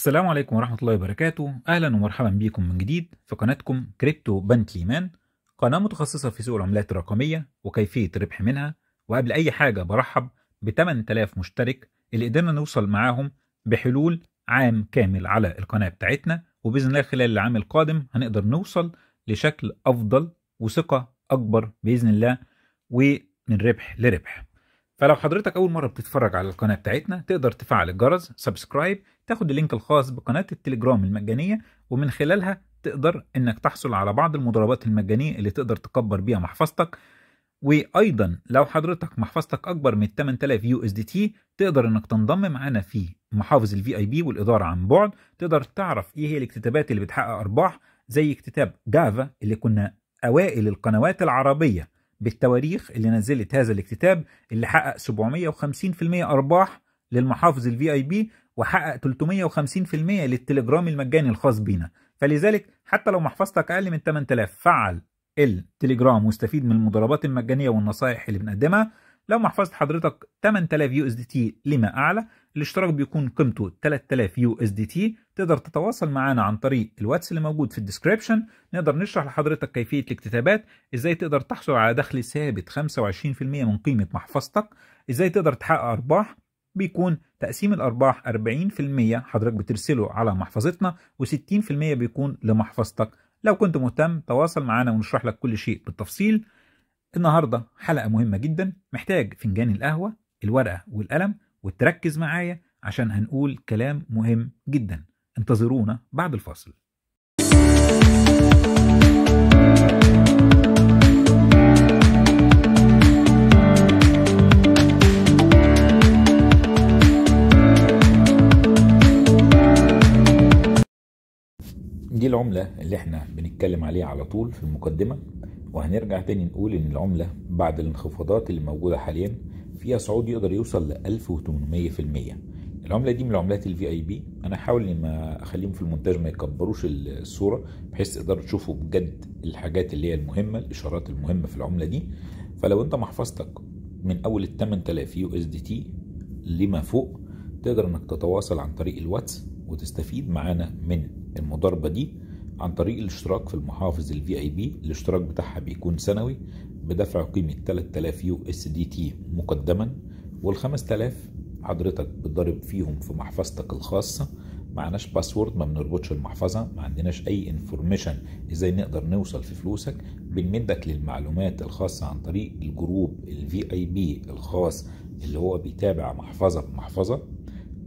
السلام عليكم ورحمة الله وبركاته أهلا ومرحبا بكم من جديد في قناتكم كريبتو بنكلي مان قناة متخصصة في سوق العملات الرقمية وكيفية الربح منها وقبل أي حاجة برحب ب 8000 مشترك اللي قدرنا نوصل معاهم بحلول عام كامل على القناة بتاعتنا وبإذن الله خلال العام القادم هنقدر نوصل لشكل أفضل وثقة أكبر بإذن الله ومن ربح لربح فلو حضرتك أول مرة بتتفرج على القناة بتاعتنا تقدر تفعل الجرس سبسكرايب تاخد اللينك الخاص بقناة التليجرام المجانية ومن خلالها تقدر إنك تحصل على بعض المضاربات المجانية اللي تقدر تكبر بيها محفظتك وايضا لو حضرتك محفظتك اكبر من 8000 يو اس دي تي تقدر انك تنضم معانا في محافظ الفي اي بي والاداره عن بعد تقدر تعرف ايه هي الاكتتابات اللي بتحقق ارباح زي اكتتاب جافا اللي كنا اوائل القنوات العربيه بالتواريخ اللي نزلت هذا الاكتتاب اللي حقق 750% أرباح للمحافظ الفي اي بي وحقق 350% للتليجرام المجاني الخاص بينا فلذلك حتى لو محفظتك أقل من 8000 فعل التليجرام واستفيد من المضاربات المجانية والنصائح اللي بنقدمها لو محفظة حضرتك 8000 يو اس دي تي لما أعلى الاشتراك بيكون قيمته 3000 يو اس دي تي تقدر تتواصل معانا عن طريق الواتس اللي موجود في الديسكريبشن نقدر نشرح لحضرتك كيفيه الاكتتابات ازاي تقدر تحصل على دخل ثابت 25% من قيمه محفظتك ازاي تقدر تحقق ارباح بيكون تقسيم الارباح 40% حضرتك بترسله على محفظتنا و60% بيكون لمحفظتك لو كنت مهتم تواصل معانا ونشرح لك كل شيء بالتفصيل النهارده حلقه مهمه جدا محتاج فنجان القهوه الورقه والقلم وتركز معايا عشان هنقول كلام مهم جدا انتظرونا بعد الفاصل دي العملة اللي احنا بنتكلم عليها على طول في المقدمة وهنرجع تاني نقول ان العملة بعد الانخفاضات اللي موجودة حاليا فيها صعود يقدر يوصل ل 1800% العمله دي من العملات الفي اي بي انا هحاول ما اخليهم في المونتاج ما يكبروش الصوره بحيث تقدروا تشوفوا بجد الحاجات اللي هي المهمه الاشارات المهمه في العمله دي فلو انت محفظتك من اول ال 8000 يو اس دي تي لما فوق تقدر انك تتواصل عن طريق الواتس وتستفيد معانا من المضاربه دي عن طريق الاشتراك في المحافظ الفي اي بي الاشتراك بتاعها بيكون سنوي بدفع قيمة 3000 يو اس دي تي مقدما وال 5000 حضرتك بتضرب فيهم في محفظتك الخاصة معناش باسورد ما بنربطش المحفظة ما عندناش أي انفورميشن إزاي نقدر نوصل في فلوسك بنمدك للمعلومات الخاصة عن طريق الجروب الفي اي بي الخاص اللي هو بيتابع محفظة بمحفظة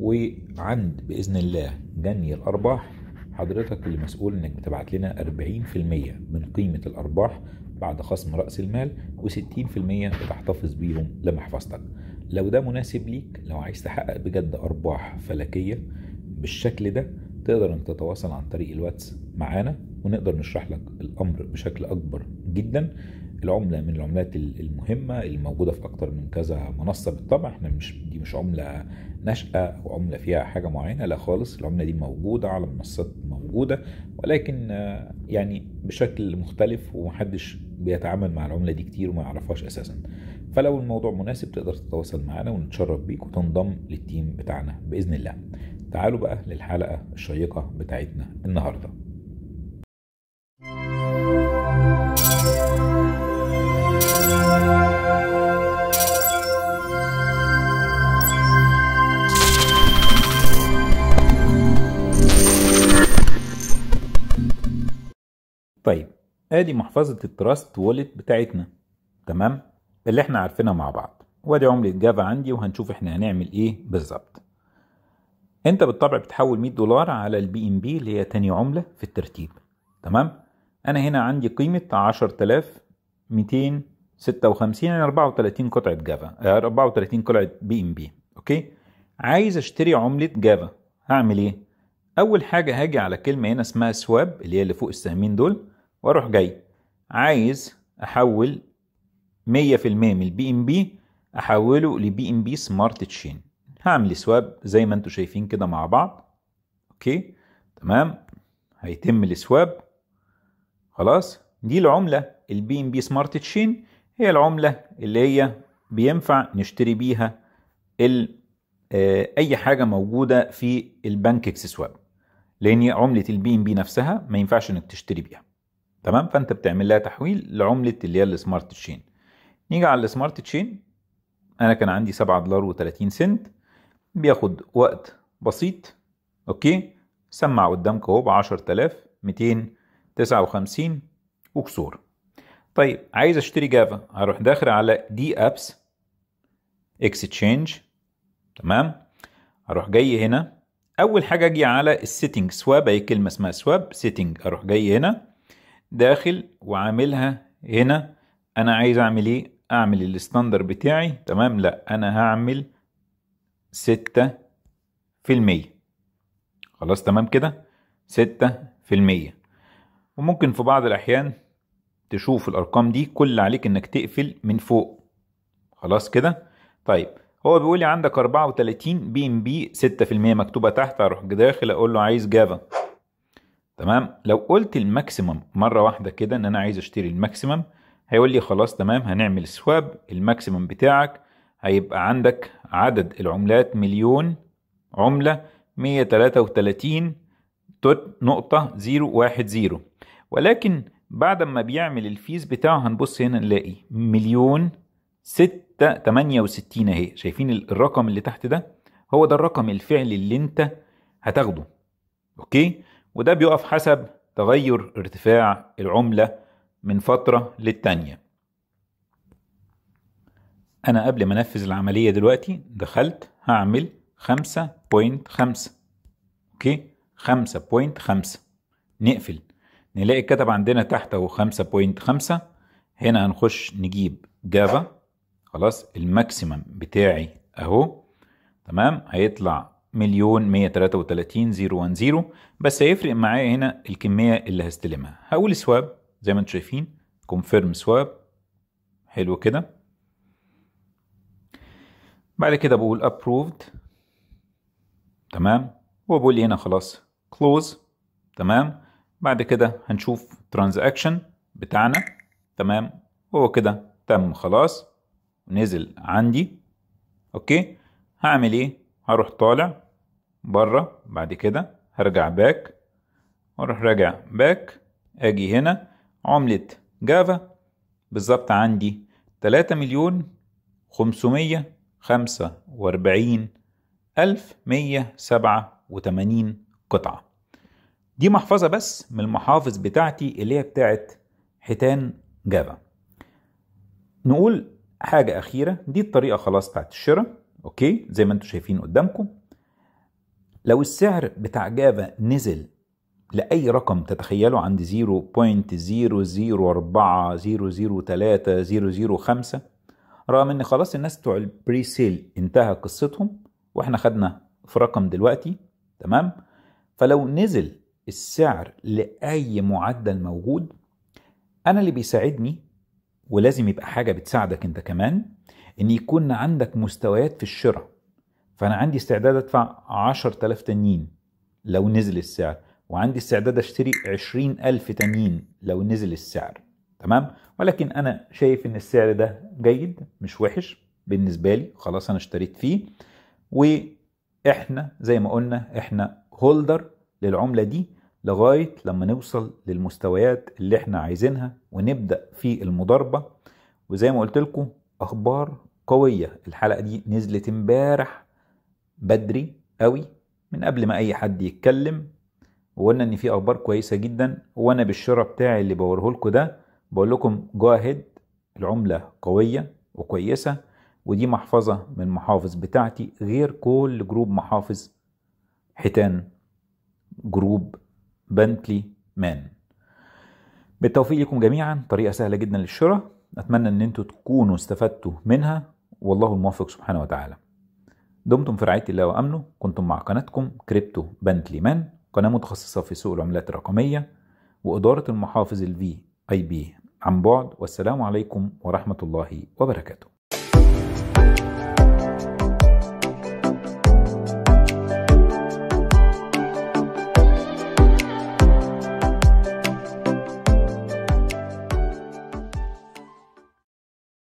وعند بإذن الله جني الأرباح حضرتك اللي مسؤول انك بتبعت لنا 40% من قيمة الأرباح بعد خصم رأس المال و60% بتحتفظ بيهم لمحفظتك لو ده مناسب ليك لو عايز تحقق بجد أرباح فلكية بالشكل ده تقدر انك تتواصل عن طريق الواتس معانا ونقدر نشرح لك الأمر بشكل أكبر جدا العملة من العملات المهمة الموجودة في أكتر من كذا منصة بالطبع احنا مش دي مش عملة نشأة أو عملة فيها حاجة معينة لا خالص العملة دي موجودة على منصات موجودة ولكن آه، يعني بشكل مختلف ومحدش بيتعامل مع العملة دي كتير وما يعرفهاش أساسا فلو الموضوع مناسب تقدر تتواصل معنا ونتشرف بيك وتنضم للتيم بتاعنا بإذن الله تعالوا بقى للحلقة الشيقة بتاعتنا النهارده ادي محفظة التراست وولت بتاعتنا تمام اللي احنا عارفينها مع بعض وادي عملة جافا عندي وهنشوف احنا هنعمل ايه بالظبط انت بالطبع بتحول 100 دولار على البي ام بي اللي هي تاني عملة في الترتيب تمام انا هنا عندي قيمة 10256 يعني 34 قطعة جافا 34 آه، قطعة بي ام بي اوكي عايز اشتري عملة جافا هعمل ايه اول حاجة هاجي على كلمة هنا اسمها سواب اللي هي اللي فوق السهمين دول واروح جاي عايز احول 100% من البي ام بي احوله لبي ام بي سمارت تشين هعمل سواب زي ما انتم شايفين كده مع بعض اوكي تمام هيتم السواب خلاص دي العملة البي ام بي سمارت تشين هي العملة اللي هي بينفع نشتري بيها ال آه، اي حاجة موجودة في البنك سواب لان عملة البي ام بي نفسها ما ينفعش انك تشتري بيها تمام فانت بتعمل لها تحويل لعمله اللي هي السمارت تشين نيجي على السمارت تشين انا كان عندي 7 دولار و30 سنت بياخد وقت بسيط اوكي سمع قدامك اهو ب 10259 وكسور طيب عايز اشتري جافا هروح داخل على دي ابس اكسشينج تمام اروح جاي هنا اول حاجه اجي على السيتنج سواب اي كلمه اسمها سواب سيتنج اروح جاي هنا داخل وعاملها هنا انا عايز اعمل ايه اعمل الستاندر بتاعي تمام لا انا هعمل ستة في المية خلاص تمام كده ستة في المية وممكن في بعض الاحيان تشوف الارقام دي كل اللي عليك انك تقفل من فوق خلاص كده طيب هو بيقول لي عندك 34 بي ام بي 6% مكتوبه تحت اروح داخل اقول له عايز جافا تمام لو قلت الماكسيمم مره واحده كده ان انا عايز اشتري الماكسيمم هيقول لي خلاص تمام هنعمل سواب الماكسيمم بتاعك هيبقى عندك عدد العملات مليون عمله 133 نقطة زيرو واحد زيرو ولكن بعد ما بيعمل الفيز بتاعه هنبص هنا نلاقي مليون ستة تمانية وستين اهي شايفين الرقم اللي تحت ده هو ده الرقم الفعلي اللي انت هتاخده اوكي وده بيقف حسب تغير ارتفاع العملة من فترة للتانية أنا قبل ما أنفذ العملية دلوقتي دخلت هعمل خمسة بوينت خمسة أوكي خمسة بوينت خمسة نقفل نلاقي كتب عندنا تحت أهو خمسة بوينت خمسة هنا هنخش نجيب جافا خلاص الماكسيمم بتاعي أهو تمام هيطلع مليون 133 010 بس هيفرق معايا هنا الكمية اللي هستلمها هقول سواب زي ما انتم شايفين كونفيرم سواب حلو كده بعد كده بقول ابروفد تمام وبقول هنا خلاص كلوز تمام بعد كده هنشوف ترانزاكشن بتاعنا تمام هو كده تم خلاص نزل عندي اوكي هعمل ايه هروح طالع بره بعد كده هرجع باك واروح راجع باك اجي هنا عملة جافا بالظبط عندي تلاتة مليون خمسمية خمسة واربعين ألف مية سبعة وتمانين قطعة دي محفظة بس من المحافظ بتاعتي اللي هي بتاعت حيتان جافا نقول حاجة أخيرة دي الطريقة خلاص بتاعت الشراء أوكي زي ما انتم شايفين قدامكم لو السعر بتاع جافا نزل لأي رقم تتخيله عند 0.004003005 005 رغم ان خلاص الناس بتوع البري سيل انتهى قصتهم واحنا خدنا في رقم دلوقتي تمام فلو نزل السعر لأي معدل موجود أنا اللي بيساعدني ولازم يبقى حاجة بتساعدك أنت كمان إن يكون عندك مستويات في الشراء فانا عندي استعداد ادفع 10000 تانيين لو نزل السعر وعندي استعداد اشتري 20000 تانيين لو نزل السعر تمام ولكن انا شايف ان السعر ده جيد مش وحش بالنسبه لي خلاص انا اشتريت فيه واحنا زي ما قلنا احنا هولدر للعمله دي لغايه لما نوصل للمستويات اللي احنا عايزينها ونبدا في المضاربه وزي ما قلت لكم اخبار قويه الحلقه دي نزلت امبارح بدري قوي من قبل ما اي حد يتكلم وقلنا ان في اخبار كويسه جدا وانا بالشراء بتاعي اللي بوريه لكم ده بقول لكم جاهد العمله قويه وكويسه ودي محفظه من محافظ بتاعتي غير كل جروب محافظ حيتان جروب بنتلي مان بالتوفيق لكم جميعا طريقه سهله جدا للشراء اتمنى ان انتوا تكونوا استفدتوا منها والله الموفق سبحانه وتعالى دمتم في رعاية الله وأمنه كنتم مع قناتكم كريبتو بنتلي مان قناة متخصصة في سوق العملات الرقمية وإدارة المحافظ الفي أي بي عن بعد والسلام عليكم ورحمة الله وبركاته